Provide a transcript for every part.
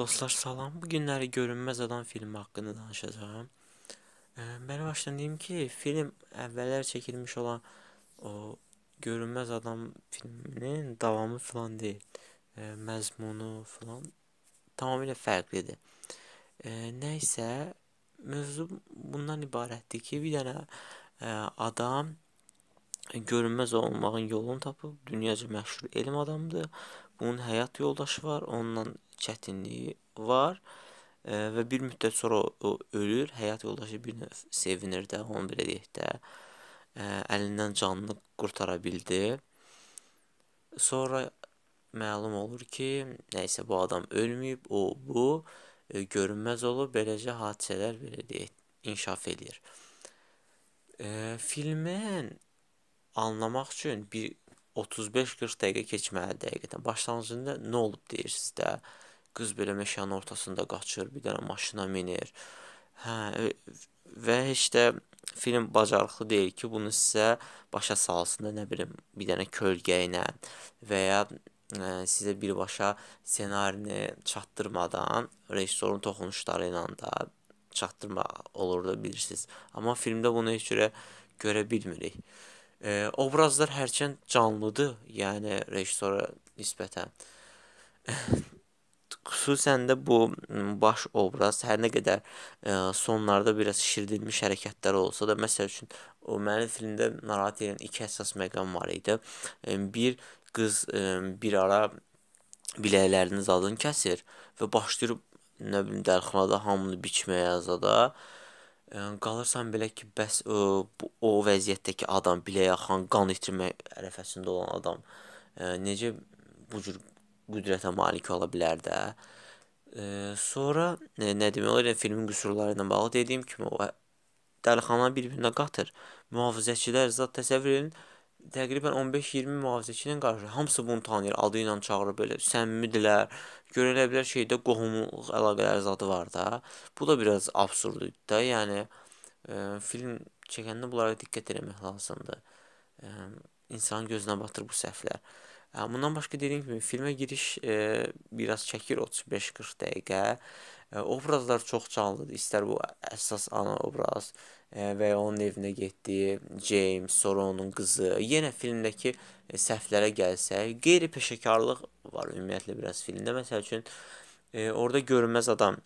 Dostlar salam. Bu günləri görünməz adam filmi haqqında danışacağam. E, Mən başdan deyim ki, film əvvəllər çəkilmiş olan o görünməz adam filminin davamı filan deyil. E, məzmunu filan tamamilə fərqlidir. E, nə isə mövzu bundan ibarətdir ki, bir dənə e, adam görünməz olmağın yolunu tapıb dünyaca məşhur elm adamıdır. Bunun həyat yoldaşı var, onunla çətinliyi var ə, e, və bir müddət sonra o, o ölür. Həyat yoldaşı bir növ sevinir də, onu belə deyək də, ə, e, əlindən canını qurtara bildi. Sonra məlum olur ki, nə isə bu adam ölməyib, o bu ə, e, görünməz olub, beləcə hadisələr belə deyək, inkişaf eləyir. Ə, filmin anlamaq üçün bir 35-40 dəqiqə keçməli dəqiqədən. Başlanğıcında nə olub deyirsiz də. Qız belə meşənin ortasında qaçır, bir dənə maşına minir. Hə, və heç də film bacarıqlı deyil ki, bunu sizə başa salsın da, nə bilim, bir dənə kölgə ilə və ya ə, e, sizə birbaşa ssenarini çatdırmadan rejissorun toxunuşları ilə də çatdırma olur da bilirsiniz. Amma filmdə bunu heç cürə görə bilmirik. E, obrazlar hərçənd canlıdır, yəni rejissora nisbətən. Xüsusən də bu baş obraz hər nə qədər ə, sonlarda biraz şişirdilmiş hərəkətlər olsa da, məsəl üçün o məni filmdə narahat edən iki əsas məqam var idi. Bir qız ə, bir ara biləklərinin zadını kəsir və başlayır nə bilim dərxanada hamını biçməyə azada qalırsan belə ki, bəs o, o vəziyyətdəki adam biləyə axan qan itirmək ərəfəsində olan adam necə bu cür qüdrətə malik ola bilər də. E, sonra e, nə demək olar, filmin qüsurları ilə bağlı dediyim kimi o e, dəlixana bir-birinə qatır. Mühafizəçilər zat təsəvvür edin, təqribən 15-20 mühafizəçi ilə qarşı hamısı bunu tanıyır, adı ilə çağırır belə. Səmimidirlər. Görünə bilər şeydə qohumluq əlaqələri zadı var da. Bu da biraz absurd idi də. Yəni ə, e, film çəkəndə bunlara diqqət etmək lazımdır. Ə, e, insanın gözünə batır bu səhvlər. Bundan başqa dediyim kimi filmə giriş e, biraz çəkir 35-40 dəqiqə. E, obrazlar çox canlıdır. İstər bu əsas ana obraz e, və ya onun evinə getdiyi James, sonra onun qızı. Yenə filmdəki e, səhvlərə gəlsək, qeyri-peşəkarlıq var ümumiyyətlə biraz filmdə. Məsəl üçün e, orada görünməz adam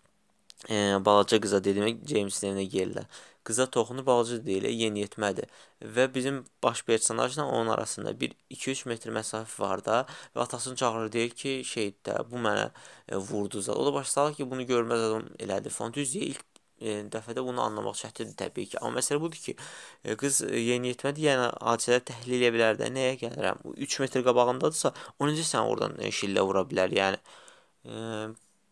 e, balaca qıza dediyimə Jamesin evinə gəlirlər qıza toxunub alıcı deyil, yeniyetmədir. Və bizim baş personajla onun arasında 1-2-3 metr məsafə var da və atasını çağırır deyir ki, şehiddə bu mənə e, vurdu zad. O da başa salır ki, bunu görməz adam elədi. Fantüziyə ilk e, dəfədə bunu anlamaq çətindir təbii ki. Amma məsələ budur ki, e, qız e, yeniyetmədir, yəni hadisələr təhlil edə bilər də. Nəyə gəlirəm? 3 metr qabağındadırsa, o necə sən oradan e, şillə vura bilər? Yəni e,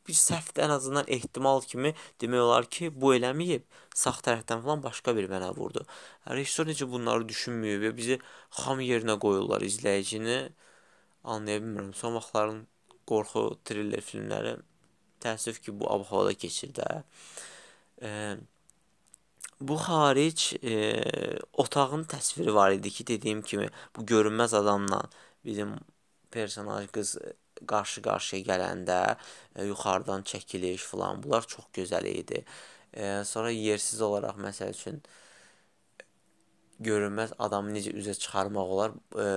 bir səhvdə ən azından ehtimal kimi demək olar ki, bu eləməyib. Sağ tərəfdən falan başqa bir mənə vurdu. Rejissor necə bunları düşünməyib və bizi xam yerinə qoyurlar izləyicini. Anlaya bilmirəm. Son vaxtların qorxu, thriller filmləri təəssüf ki, bu ab-havada keçir də. Hə. E, bu xaric e, otağın təsviri var idi ki, dediyim kimi bu görünməz adamla bizim personaj qız qarşı-qarşıya gələndə e, yuxarıdan çəkiliş filan bunlar çox gözəl idi. E, sonra yersiz olaraq məsəl üçün görünməz adamı necə üzə çıxarmaq olar e,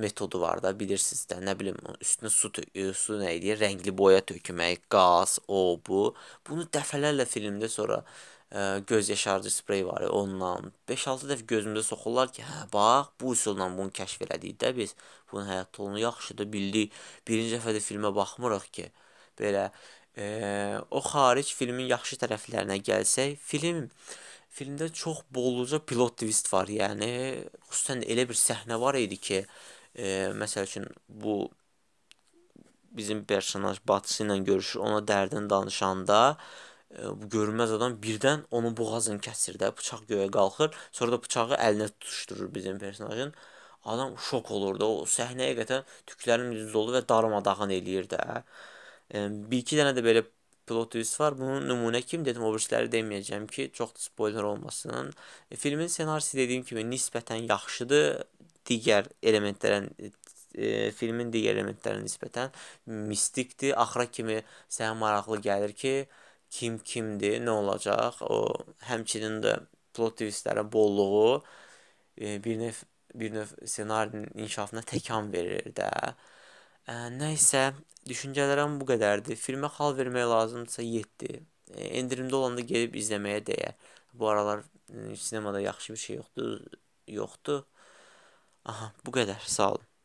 metodu var da bilirsiniz də nə bilim üstünə su e, su nə idi rəngli boya tökmək qaz o bu bunu dəfələrlə filmdə sonra ə, göz yaşarıcı sprey var, ondan 5-6 dəfə gözümüzə soxurlar ki, hə bax, bu üsulla bunu kəşf elədik də biz. Bunun həyatda onu yaxşıdır, bildik. Birinci dəfə də filmə baxmırıq ki. Belə ə, o xaric filmin yaxşı tərəflərinə gəlsək, film filmdə çox bolluca pilot twist var. Yəni xüsusən elə bir səhnə var idi ki, ə, məsəl üçün bu bizim personaj Batsı ilə görüşür, ona dərdini danışanda bu görünməz adam birdən onun boğazını kəsir də, bıçaq göyə qalxır, sonra da bıçağı əlinə tutuşdurur bizim personajın. Adam şok olur da, o səhnə həqiqətən tüklərim düz dolu və darmadağın eləyir də. Bir iki dənə də belə plot twist var. Bunun nümunə kim dedim, o birisləri deməyəcəm ki, çox da spoiler olmasın. Filmin senarisi dediyim kimi nisbətən yaxşıdır. Digər elementlərə e, filmin digər elementlərinə nisbətən mistikdir. Axıra kimi sənə maraqlı gəlir ki, e, kim kimdir, nə olacaq, o həmçinin də plot twistlərin bolluğu e, bir növ bir növ ssenarinin inkişafına təkan verir də. E, nə isə düşüncələrim bu qədərdir. Filmə xal vermək lazımdırsa 7. E, endirimdə olanda gedib izləməyə dəyər. Bu aralar e, sinemada yaxşı bir şey yoxdur, yoxdur. Aha, bu qədər. Sağ olun.